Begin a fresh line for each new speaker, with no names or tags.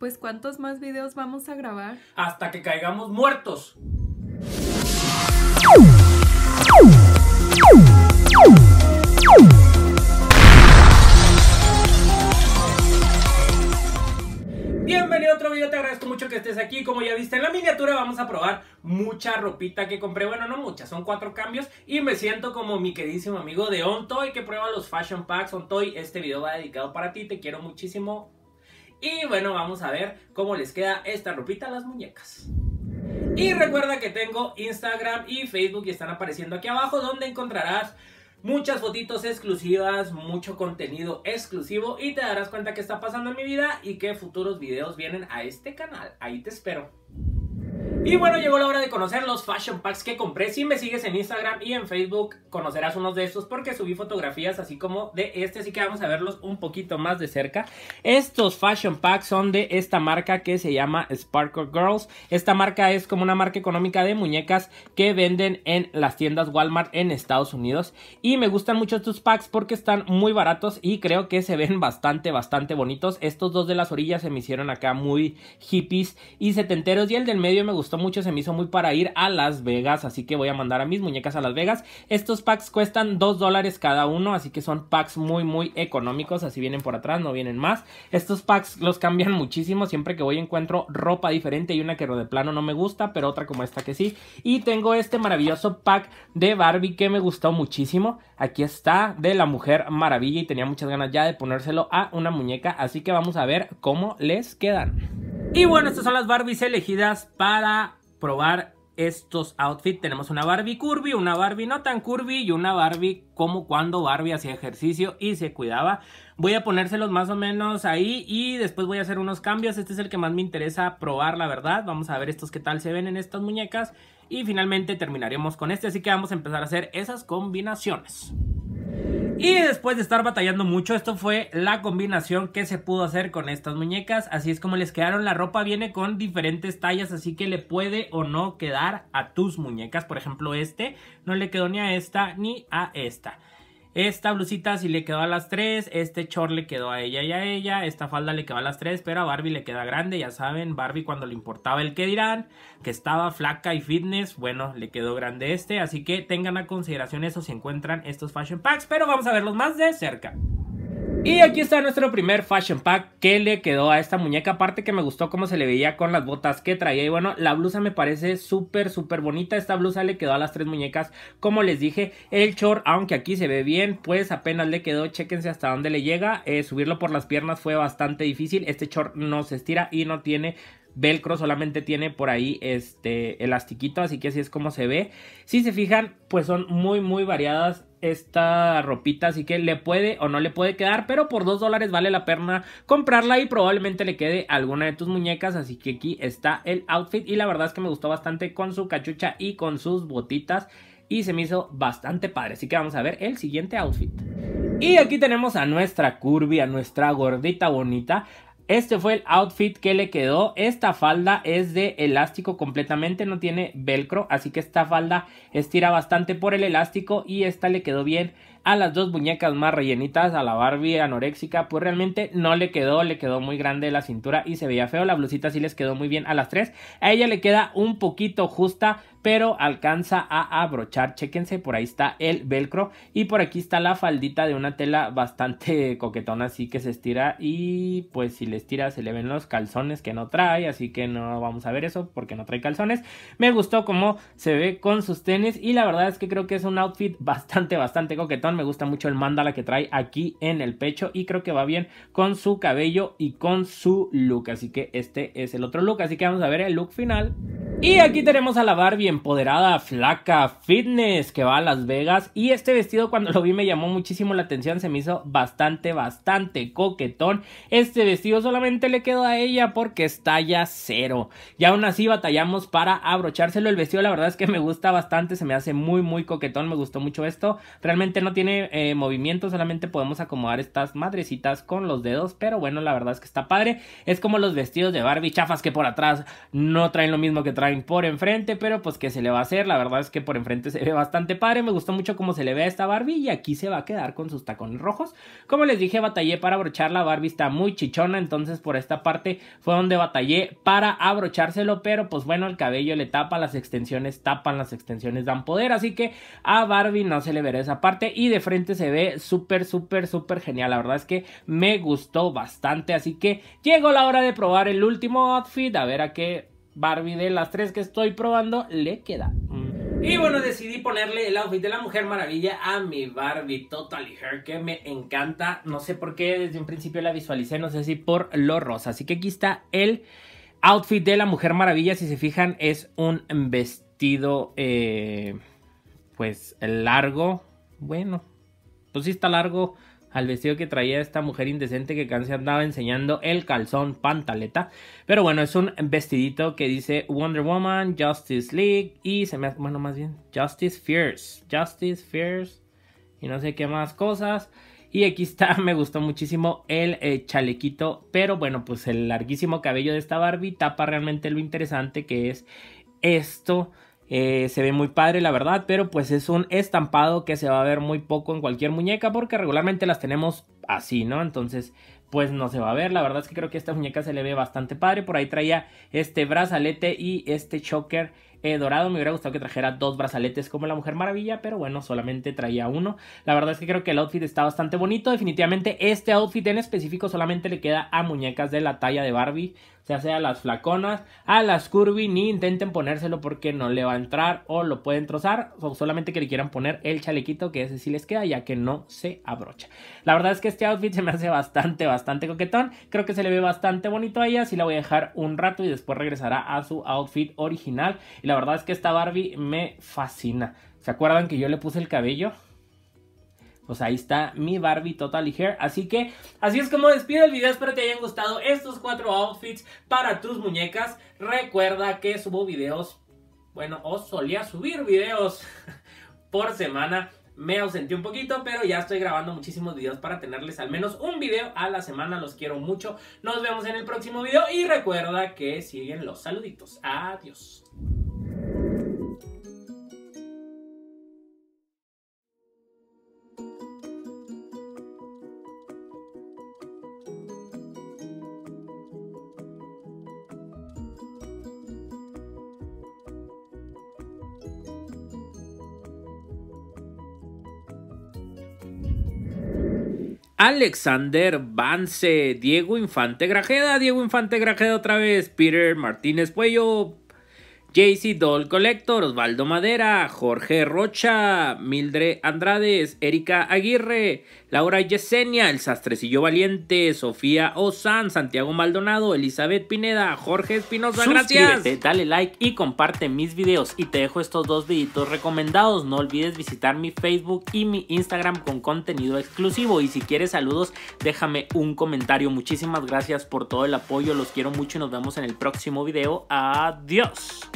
Pues cuántos más videos vamos a grabar. Hasta que caigamos muertos. Bienvenido a otro video, te agradezco mucho que estés aquí. Como ya viste en la miniatura, vamos a probar mucha ropita que compré. Bueno, no mucha, son cuatro cambios. Y me siento como mi queridísimo amigo de Ontoy que prueba los Fashion Packs. Ontoy, este video va dedicado para ti, te quiero muchísimo y bueno, vamos a ver cómo les queda esta ropita a las muñecas. Y recuerda que tengo Instagram y Facebook y están apareciendo aquí abajo donde encontrarás muchas fotitos exclusivas, mucho contenido exclusivo y te darás cuenta qué está pasando en mi vida y qué futuros videos vienen a este canal. Ahí te espero. Y bueno, llegó la hora de conocer los fashion packs que compré. Si me sigues en Instagram y en Facebook, conocerás unos de estos porque subí fotografías así como de este. Así que vamos a verlos un poquito más de cerca. Estos fashion packs son de esta marca que se llama Sparkle Girls. Esta marca es como una marca económica de muñecas que venden en las tiendas Walmart en Estados Unidos. Y me gustan mucho estos packs porque están muy baratos y creo que se ven bastante, bastante bonitos. Estos dos de las orillas se me hicieron acá muy hippies y setenteros. Y el del medio me gustó gustó mucho, se me hizo muy para ir a Las Vegas, así que voy a mandar a mis muñecas a Las Vegas. Estos packs cuestan 2 dólares cada uno, así que son packs muy, muy económicos, así vienen por atrás, no vienen más. Estos packs los cambian muchísimo, siempre que voy encuentro ropa diferente, y una que de plano no me gusta, pero otra como esta que sí. Y tengo este maravilloso pack de Barbie que me gustó muchísimo, aquí está, de la Mujer Maravilla y tenía muchas ganas ya de ponérselo a una muñeca, así que vamos a ver cómo les quedan. Y bueno, estas son las Barbies elegidas para probar estos outfits. Tenemos una Barbie curvy, una Barbie no tan curvy y una Barbie como cuando Barbie hacía ejercicio y se cuidaba. Voy a ponérselos más o menos ahí y después voy a hacer unos cambios. Este es el que más me interesa probar, la verdad. Vamos a ver estos qué tal se ven en estas muñecas. Y finalmente terminaremos con este, así que vamos a empezar a hacer esas combinaciones. Y después de estar batallando mucho, esto fue la combinación que se pudo hacer con estas muñecas. Así es como les quedaron. La ropa viene con diferentes tallas, así que le puede o no quedar a tus muñecas. Por ejemplo, este no le quedó ni a esta ni a esta. Esta blusita sí le quedó a las tres este short le quedó a ella y a ella, esta falda le quedó a las tres pero a Barbie le queda grande, ya saben, Barbie cuando le importaba el que dirán, que estaba flaca y fitness, bueno, le quedó grande este, así que tengan a consideración eso si encuentran estos fashion packs, pero vamos a verlos más de cerca. Y aquí está nuestro primer fashion pack que le quedó a esta muñeca. Aparte que me gustó cómo se le veía con las botas que traía. Y bueno, la blusa me parece súper, súper bonita. Esta blusa le quedó a las tres muñecas. Como les dije, el short, aunque aquí se ve bien, pues apenas le quedó. Chéquense hasta dónde le llega. Eh, subirlo por las piernas fue bastante difícil. Este short no se estira y no tiene velcro solamente tiene por ahí este elastiquito así que así es como se ve si se fijan pues son muy muy variadas esta ropita, así que le puede o no le puede quedar, pero por 2 dólares vale la pena comprarla y probablemente le quede alguna de tus muñecas, así que aquí está el outfit y la verdad es que me gustó bastante con su cachucha y con sus botitas y se me hizo bastante padre, así que vamos a ver el siguiente outfit. Y aquí tenemos a nuestra curvy, a nuestra gordita bonita. Este fue el outfit que le quedó. Esta falda es de elástico completamente, no tiene velcro, así que esta falda estira bastante por el elástico y esta le quedó bien a las dos muñecas más rellenitas, a la Barbie anoréxica, pues realmente no le quedó, le quedó muy grande la cintura y se veía feo. La blusita sí les quedó muy bien a las tres. A ella le queda un poquito justa, pero alcanza a abrochar. Chéquense, por ahí está el velcro y por aquí está la faldita de una tela bastante coquetona, así que se estira y pues si le estira se le ven los calzones que no trae, así que no vamos a ver eso porque no trae calzones. Me gustó cómo se ve con sus tenis y la verdad es que creo que es un outfit bastante, bastante coquetón me gusta mucho el mandala que trae aquí en el pecho y creo que va bien con su cabello y con su look. Así que este es el otro look. Así que vamos a ver el look final. Y aquí tenemos a la Barbie empoderada, flaca, fitness, que va a Las Vegas. Y este vestido cuando lo vi me llamó muchísimo la atención, se me hizo bastante, bastante coquetón. Este vestido solamente le quedó a ella porque está ya cero. Y aún así batallamos para abrochárselo. El vestido la verdad es que me gusta bastante, se me hace muy, muy coquetón, me gustó mucho esto. Realmente no tiene eh, movimiento, solamente podemos acomodar estas madrecitas con los dedos. Pero bueno, la verdad es que está padre. Es como los vestidos de Barbie chafas que por atrás no traen lo mismo que traen por enfrente, pero pues que se le va a hacer, la verdad es que por enfrente se ve bastante padre, me gustó mucho cómo se le ve a esta Barbie y aquí se va a quedar con sus tacones rojos. Como les dije, batallé para abrocharla, Barbie está muy chichona, entonces por esta parte fue donde batallé para abrochárselo, pero pues bueno, el cabello le tapa, las extensiones tapan, las extensiones dan poder, así que a Barbie no se le verá esa parte y de frente se ve súper, súper, súper genial, la verdad es que me gustó bastante, así que llegó la hora de probar el último outfit, a ver a qué Barbie de las tres que estoy probando le queda.
Mm. Y bueno,
decidí ponerle el outfit de la Mujer Maravilla a mi Barbie Totally Hair, que me encanta. No sé por qué desde un principio la visualicé, no sé si por lo rosa. Así que aquí está el outfit de la Mujer Maravilla. Si se fijan, es un vestido, eh, pues, largo. Bueno, pues sí está largo al vestido que traía esta mujer indecente que casi andaba enseñando el calzón pantaleta. Pero bueno, es un vestidito que dice Wonder Woman, Justice League y se me hace, bueno, más bien Justice Fierce, Justice Fierce y no sé qué más cosas. Y aquí está, me gustó muchísimo el eh, chalequito, pero bueno, pues el larguísimo cabello de esta Barbie tapa realmente lo interesante que es esto eh, se ve muy padre, la verdad, pero pues es un estampado que se va a ver muy poco en cualquier muñeca porque regularmente las tenemos así, ¿no? Entonces, pues no se va a ver. La verdad es que creo que esta muñeca se le ve bastante padre. Por ahí traía este brazalete y este choker eh, dorado. Me hubiera gustado que trajera dos brazaletes como la Mujer Maravilla, pero bueno, solamente traía uno. La verdad es que creo que el outfit está bastante bonito. Definitivamente este outfit en específico solamente le queda a muñecas de la talla de Barbie ya sea las flaconas, a las curvy, ni intenten ponérselo porque no le va a entrar o lo pueden trozar, o solamente que le quieran poner el chalequito, que ese sí les queda, ya que no se abrocha. La verdad es que este outfit se me hace bastante, bastante coquetón, creo que se le ve bastante bonito a ella, así la voy a dejar un rato y después regresará a su outfit original, y la verdad es que esta Barbie me fascina. ¿Se acuerdan que yo le puse el cabello? pues ahí está mi Barbie Totally Hair. Así que, así es como despido el video. Espero te hayan gustado estos cuatro outfits para tus muñecas. Recuerda que subo videos, bueno, o solía subir videos por semana. Me ausenté un poquito, pero ya estoy grabando muchísimos videos para tenerles al menos un video a la semana. Los quiero mucho. Nos vemos en el próximo video y recuerda que siguen los saluditos. Adiós. Alexander Vance, Diego Infante Grajeda, Diego Infante Grajeda otra vez, Peter Martínez Puello, JC Doll Collector, Osvaldo Madera, Jorge Rocha, Mildred Andrades, Erika Aguirre, Laura Yesenia, El Sastrecillo Valiente, Sofía Ozan, Santiago Maldonado, Elizabeth Pineda, Jorge Espinosa, gracias. Dale like y comparte mis videos y te dejo estos dos videitos recomendados. No olvides visitar mi Facebook y mi Instagram con contenido exclusivo y si quieres saludos déjame un comentario. Muchísimas gracias por todo el apoyo, los quiero mucho y nos vemos en el próximo video. Adiós.